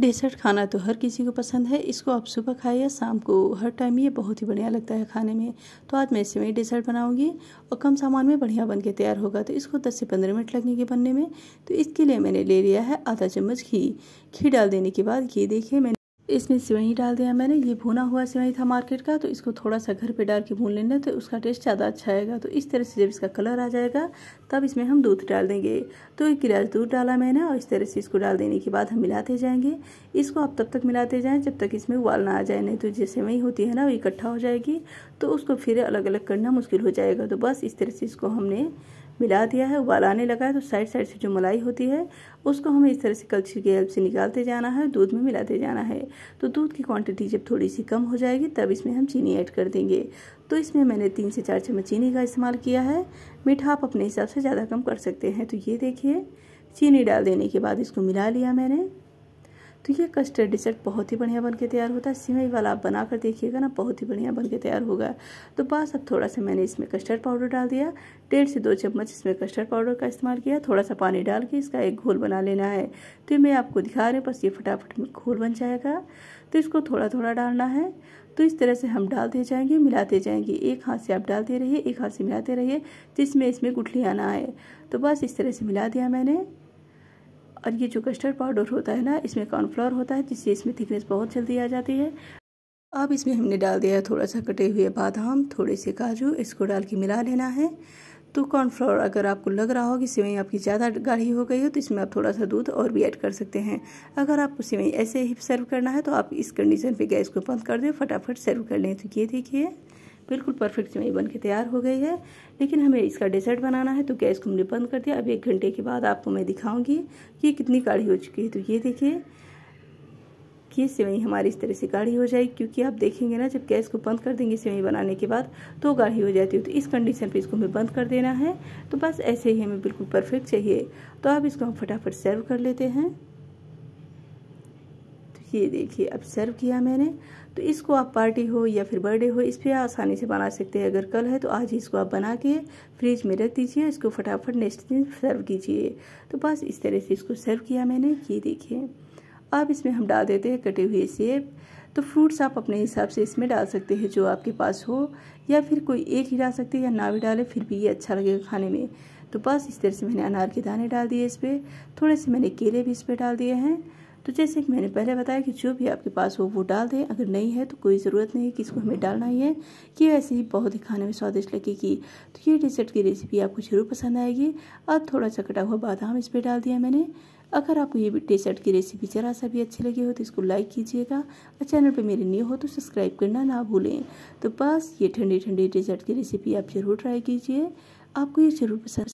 dessert खाना तो हर किसी को पसंद है इसको आप सुबह खाएं या शाम को हर टाइम ये बहुत ही बढ़िया लगता है खाने में तो आज मैं इसमें में डेसर्ट बनाऊंगी और कम सामान में बढ़िया बन के तैयार होगा तो इसको 10 से 15 मिनट लगने के बनने में तो इसके लिए मैंने ले लिया है आधा चम्मच घी घी डाल देने के बाद घी देखिए मैंने इसमें सिवई डाल दिया मैंने ये भुना हुआ सिवई था मार्केट का तो इसको थोड़ा सा घर पे डाल के भून लेना तो उसका टेस्ट ज़्यादा अच्छा आएगा तो इस तरह से जब इसका कलर आ जाएगा तब इसमें हम दूध डाल देंगे तो एक गिलास दूध डाला मैंने और इस तरह से इसको डाल देने के बाद हम मिलाते जाएंगे इसको आप तब तक मिलाते जाएँ जब तक इसमें उबाल ना आ जाए नहीं तो जैसे सिवई होती है ना वो इकट्ठा हो जाएगी तो उसको फिर अलग अलग करना मुश्किल हो जाएगा तो बस इस तरह से इसको हमने मिला दिया है उबाल आने लगा है तो साइड साइड से जो मलाई होती है उसको हमें इस तरह से कलछी की हेल्प से निकालते जाना है दूध में मिलाते जाना है तो दूध की क्वांटिटी जब थोड़ी सी कम हो जाएगी तब इसमें हम चीनी ऐड कर देंगे तो इसमें मैंने तीन से चार चम्मच चीनी का इस्तेमाल किया है मीठा आप अपने हिसाब से ज़्यादा कम कर सकते हैं तो ये देखिए चीनी डाल देने के बाद इसको मिला लिया मैंने तो ये कस्टर्ड डिजर्ट बहुत ही बढ़िया बन के तैयार होता है सिवई वाला आप बना कर देखिएगा ना बहुत ही बढ़िया बन के तैयार होगा तो बस अब थोड़ा सा मैंने इसमें कस्टर्ड पाउडर डाल दिया डेढ़ से दो चम्मच इसमें कस्टर्ड पाउडर का इस्तेमाल किया थोड़ा सा पानी डाल के इसका एक घोल बना लेना है तो मैं आपको दिखा रहे हूँ बस ये फटाफट घोल बन जाएगा तो इसको थोड़ा थोड़ा डालना है तो इस तरह से हम डालते जाएंगे मिलाते जाएंगे एक हाथ से आप डालते रहिए एक हाथ से मिलाते रहिए जिसमें इसमें गुठलियाँ ना आए तो बस इस तरह से मिला दिया मैंने और ये जो कस्टर्ड पाउडर होता है ना इसमें कॉर्नफ्लोर होता है जिससे इसमें थिकनेस बहुत जल्दी आ जाती है अब इसमें हमने डाल दिया है थोड़ा सा कटे हुए बादाम थोड़े से काजू इसको डाल के मिला लेना है तो कॉर्नफ्लोर अगर आपको लग रहा हो कि सिवई आपकी ज़्यादा गाढ़ी हो गई हो तो इसमें आप थोड़ा सा दूध और भी ऐड कर सकते हैं अगर आपको सिवई ऐसे ही सर्व करना है तो आप इस कंडीशन पे गैस को बंद कर दें फटाफट सर्व कर लें तो ये देखिए बिल्कुल परफेक्ट सेवई बन के तैयार हो गई है लेकिन हमें इसका डेजर्ट बनाना है तो गैस को हमने बंद कर दिया अब एक घंटे के बाद आपको मैं दिखाऊंगी कि ये कितनी काढ़ी हो चुकी है तो ये देखिए कि सेवई हमारी इस तरह से गाढ़ी हो जाएगी क्योंकि आप देखेंगे ना जब गैस को बंद कर देंगे सेवई बनाने के बाद तो गाढ़ी हो जाती है तो इस कंडीशन पे इसको हमें बंद कर देना है तो बस ऐसे ही हमें बिल्कुल परफेक्ट चाहिए तो आप इसको हम फटाफट सर्व कर लेते हैं ये देखिए अब सर्व किया मैंने तो इसको आप पार्टी हो या फिर बर्थडे हो इस पर आसानी से बना सकते हैं अगर कल है तो आज ही इसको आप बना के फ्रिज में रख दीजिए इसको फटाफट नेक्स्ट दिन सर्व कीजिए तो बस इस तरह से इसको सर्व किया मैंने ये देखिए अब इसमें हम डाल देते हैं कटे हुए सेब तो फ्रूट्स आप अपने हिसाब से इसमें डाल सकते हैं जो आपके पास हो या फिर कोई एक ही डाल सकते हैं या ना भी डालें फिर भी ये अच्छा लगेगा खाने में तो बस इस तरह से मैंने अनार के दाने डाल दिए इस पर थोड़े से मैंने केले भी इस पर डाल दिए हैं तो जैसे कि मैंने पहले बताया कि जो भी आपके पास हो वो डाल दें अगर नहीं है तो कोई ज़रूरत नहीं है कि इसको हमें डालना ही है कि ऐसे ही बहुत ही खाने में स्वादिष्ट लगेगी तो ये डिज़र्ट की रेसिपी आपको ज़रूर पसंद आएगी और थोड़ा सा कटा हुआ बादाम इस पर डाल दिया मैंने अगर आपको ये डिज़र्ट की रेसिपी ज़रा सा भी अच्छी लगी हो तो इसको लाइक कीजिएगा और चैनल पर मेरे न्यू हो तो सब्सक्राइब करना ना भूलें तो बस ये ठंडी ठंडी डिज़र्ट की रेसिपी आप ज़रूर ट्राई कीजिए आपको ये ज़रूर पसंद